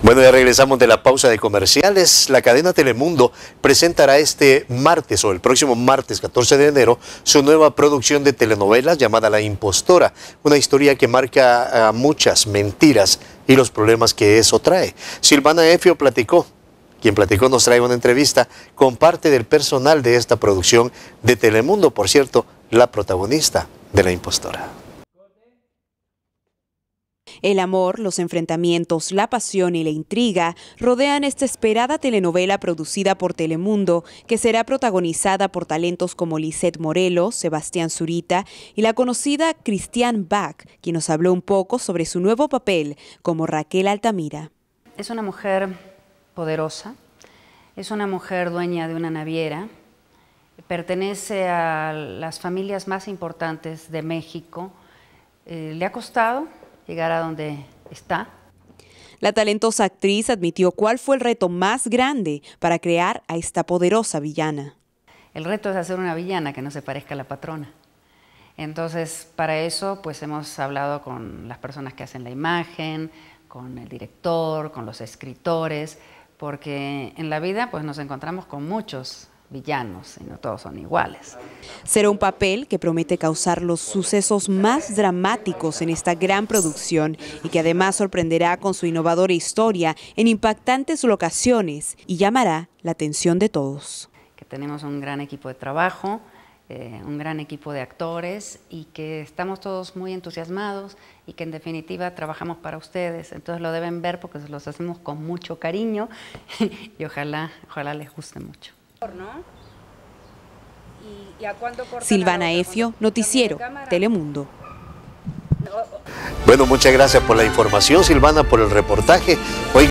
Bueno, ya regresamos de la pausa de comerciales. La cadena Telemundo presentará este martes o el próximo martes 14 de enero su nueva producción de telenovelas llamada La Impostora, una historia que marca ah, muchas mentiras y los problemas que eso trae. Silvana Efio platicó, quien platicó nos trae una entrevista con parte del personal de esta producción de Telemundo, por cierto, la protagonista de La Impostora. El amor, los enfrentamientos, la pasión y la intriga rodean esta esperada telenovela producida por Telemundo, que será protagonizada por talentos como Lisette Morelo, Sebastián Zurita y la conocida Christian Bach, quien nos habló un poco sobre su nuevo papel como Raquel Altamira. Es una mujer poderosa, es una mujer dueña de una naviera, pertenece a las familias más importantes de México. Eh, le ha costado, llegar a donde está. La talentosa actriz admitió cuál fue el reto más grande para crear a esta poderosa villana. El reto es hacer una villana que no se parezca a la patrona. Entonces, para eso, pues hemos hablado con las personas que hacen la imagen, con el director, con los escritores, porque en la vida, pues nos encontramos con muchos villanos, no todos son iguales. Será un papel que promete causar los sucesos más dramáticos en esta gran producción y que además sorprenderá con su innovadora historia en impactantes locaciones y llamará la atención de todos. Que tenemos un gran equipo de trabajo, eh, un gran equipo de actores y que estamos todos muy entusiasmados y que en definitiva trabajamos para ustedes. Entonces lo deben ver porque los hacemos con mucho cariño y ojalá, ojalá les guste mucho. ¿Y, y a Silvana Efio, Noticiero, Telemundo. Bueno, muchas gracias por la información, Silvana, por el reportaje. Hoy